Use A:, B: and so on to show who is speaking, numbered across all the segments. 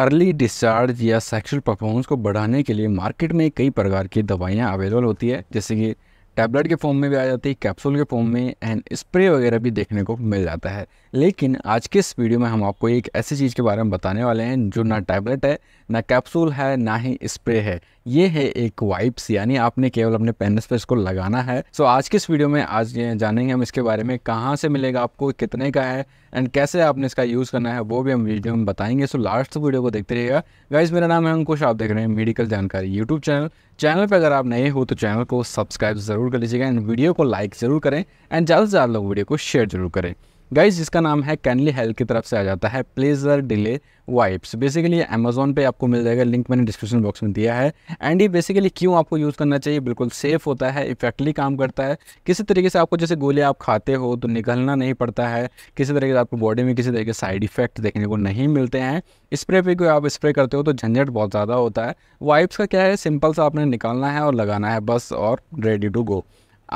A: early discharge या sexual performance को बढ़ाने के लिए मार्केट में कई प्रकार की दवाइयाँ अवेलेबल होती है जैसे कि टैबलेट के फॉर्म में भी आ जाती है कैप्सूल के फॉर्म में एंड स्प्रे वगैरह भी देखने को मिल जाता है लेकिन आज के इस वीडियो में हम आपको एक ऐसी चीज़ के बारे में बताने वाले हैं जो ना टैबलेट है ना कैप्सूल है ना ही स्प्रे है ये है एक वाइप्स यानी आपने केवल अपने पेनस पर इसको लगाना है सो आज के इस वीडियो में आज जानेंगे हम इसके बारे में कहाँ से मिलेगा आपको कितने का है एंड कैसे आपने इसका यूज़ करना है वो भी हम वीडियो में बताएंगे सो लास्ट वीडियो को देखते रहिएगा गाइज मेरा नाम है अंकुश आप देख रहे हैं मेडिकल जानकारी यूट्यूब चैनल चैनल पर अगर आप नए हो तो चैनल को सब्सक्राइब ज़रूर कर लीजिएगा एंड वीडियो को लाइक ज़रूर करें एंड ज़्यादा से ज़्यादा लोग वीडियो को शेयर जरूर करें गाइज जिसका नाम है कैनली हेल्थ की तरफ से आ जाता है pleasure delay wipes basically Amazon पे आपको मिल जाएगा लिंक मैंने डिस्क्रिप्शन बॉक्स में दिया है एंड ये बेसिकली क्यों आपको यूज़ करना चाहिए बिल्कुल सेफ होता है इफेक्टली काम करता है किसी तरीके से आपको जैसे गोले आप खाते हो तो निकलना नहीं पड़ता है किसी तरीके से आपको बॉडी में किसी तरीके साइड इफेक्ट देखने को नहीं मिलते हैं स्प्रे पर कोई आप स्प्रे करते हो तो झंझट बहुत ज़्यादा होता है वाइप्स का क्या है सिंपल सा आपने निकालना है और लगाना है बस और रेडी टू गो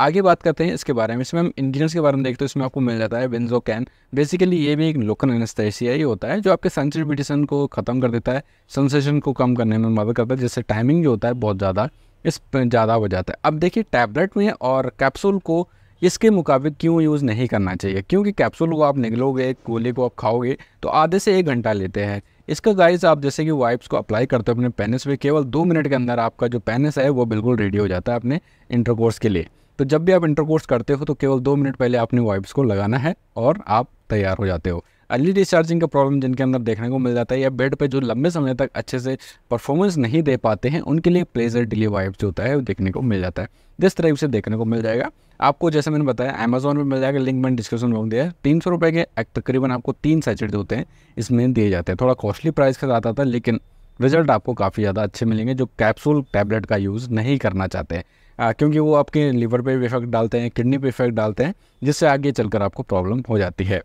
A: आगे बात करते हैं इसके बारे में इसमें हम इंजीनियर्स के बारे में देखते हैं इसमें आपको मिल जाता है बेंजो कैन बेसिकली ये भी एक लोकल एनेस्थेसिया ही होता है जो आपके सेंसिटिविटेशन को ख़त्म कर देता है सेंसेशन को कम करने में मदद करता है जिससे टाइमिंग जो होता है बहुत ज़्यादा इस ज़्यादा हो जाता है अब देखिए टैबलेट में और कैप्सूल को इसके मुकाबले क्यों यूज़ नहीं करना चाहिए क्योंकि कैप्सूल को आप निकलोगे गोले को आप खाओगे तो आधे से एक घंटा लेते हैं इसका गाइस आप जैसे कि वाइप्स को अप्लाई करते हो अपने पेनिस पे केवल दो मिनट के अंदर आपका जो पेनिस है वो बिल्कुल रेडी हो जाता है अपने इंटरकोर्स के लिए तो जब भी आप इंटरकोर्स करते हो तो केवल दो मिनट पहले आपने वाइप्स को लगाना है और आप तैयार हो जाते हो अर्ली डिस्चार्जिंग का प्रॉब्लम जिनके अंदर देखने को मिल जाता है या बेड पे जो लंबे समय तक अच्छे से परफॉर्मेंस नहीं दे पाते हैं उनके लिए प्लेजर डिले वाइफ जो होता है वो देखने को मिल जाता है जिस तरह से देखने को मिल जाएगा आपको जैसे मैंने बताया अमेजोन पर मिल जाएगा लिंक मैंने डिस्क्रिप्शन में दिया है तीन सौ रुपये के तकरीबन आपको तीन सैचेट होते हैं इसमें दिए जाते हैं थोड़ा कॉस्टली प्राइस का आता था लेकिन रिजल्ट आपको काफ़ी ज़्यादा अच्छे मिलेंगे जो कैप्सूल टैबलेट का यूज़ नहीं करना चाहते हैं आ, क्योंकि वो आपके लीवर पे भी इफेक्ट डालते हैं किडनी पे इफेक्ट डालते हैं जिससे आगे चलकर आपको प्रॉब्लम हो जाती है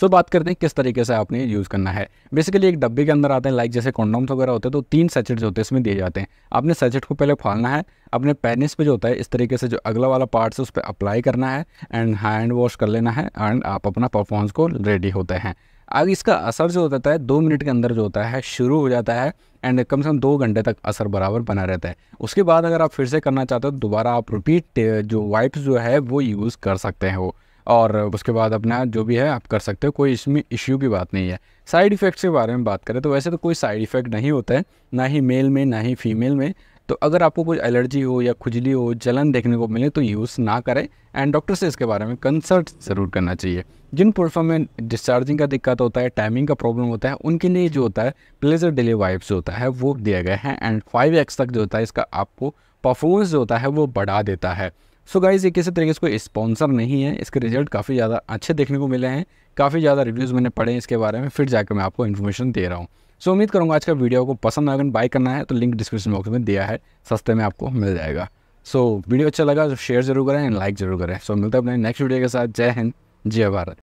A: सो बात करते हैं किस तरीके से आपने यूज़ करना है बेसिकली एक डब्बे के अंदर आते हैं लाइक जैसे कॉन्डम्स वगैरह होते हैं तो तीन सेचेट्स होते हैं इसमें दिए जाते हैं आपने सेचेट को पहले फालना है अपने पेनिस पे जो होता है इस तरीके से जो अगला वाला पार्ट है उस पर अप्लाई करना है एंड हैंड वॉश कर लेना है एंड आप अपना परफॉर्मेंस को रेडी होते हैं अब इसका असर जो होता है दो मिनट के अंदर जो होता है शुरू हो जाता है एंड कम से कम दो घंटे तक असर बराबर बना रहता है उसके बाद अगर आप फिर से करना चाहते हो तो दोबारा आप रिपीट जो वाइप्स जो है वो यूज़ कर सकते हैं वो और उसके बाद अपना जो भी है आप कर सकते हो कोई इसमें इश्यू की बात नहीं है साइड इफ़ेक्ट्स के बारे में बात करें तो वैसे तो कोई साइड इफ़ेक्ट नहीं होता है ना ही मेल में ना ही फीमेल में तो अगर आपको कुछ एलर्जी हो या खुजली हो जलन देखने को मिले तो यूज़ ना करें एंड डॉक्टर से इसके बारे में कंसल्ट ज़रूर करना चाहिए जिन पुरुषों में डिस्चार्जिंग का दिक्कत होता है टाइमिंग का प्रॉब्लम होता है उनके लिए जो होता है प्लेजर डिले वाइब्स होता है वो दिया गया है एंड फाइव एक्स तक जो होता है इसका आपको परफॉर्मेंस जो होता है वो बढ़ा देता है सो गाइज ये किसी तरीके से कोई स्पॉन्सर नहीं है इसके रिजल्ट काफ़ी ज़्यादा अच्छे देखने को मिले हैं काफ़ी ज़्यादा रिव्यूज़ मैंने पढ़े हैं इसके बारे में फिर जाकर मैं आपको इन्फॉर्मेशन दे रहा हूँ सो उम्मीद करूँगा आज का वीडियो को पसंद आएगा बाय करना है तो लिंक डिस्क्रिप्शन बॉक्स में दिया है सस्ते में आपको मिल जाएगा सो वीडियो अच्छा लगा तो शेयर जरूर करें एंड लाइक जरूर करें सो मिलता है अपने नेक्स्ट वीडियो के साथ जय हिंद जय भारत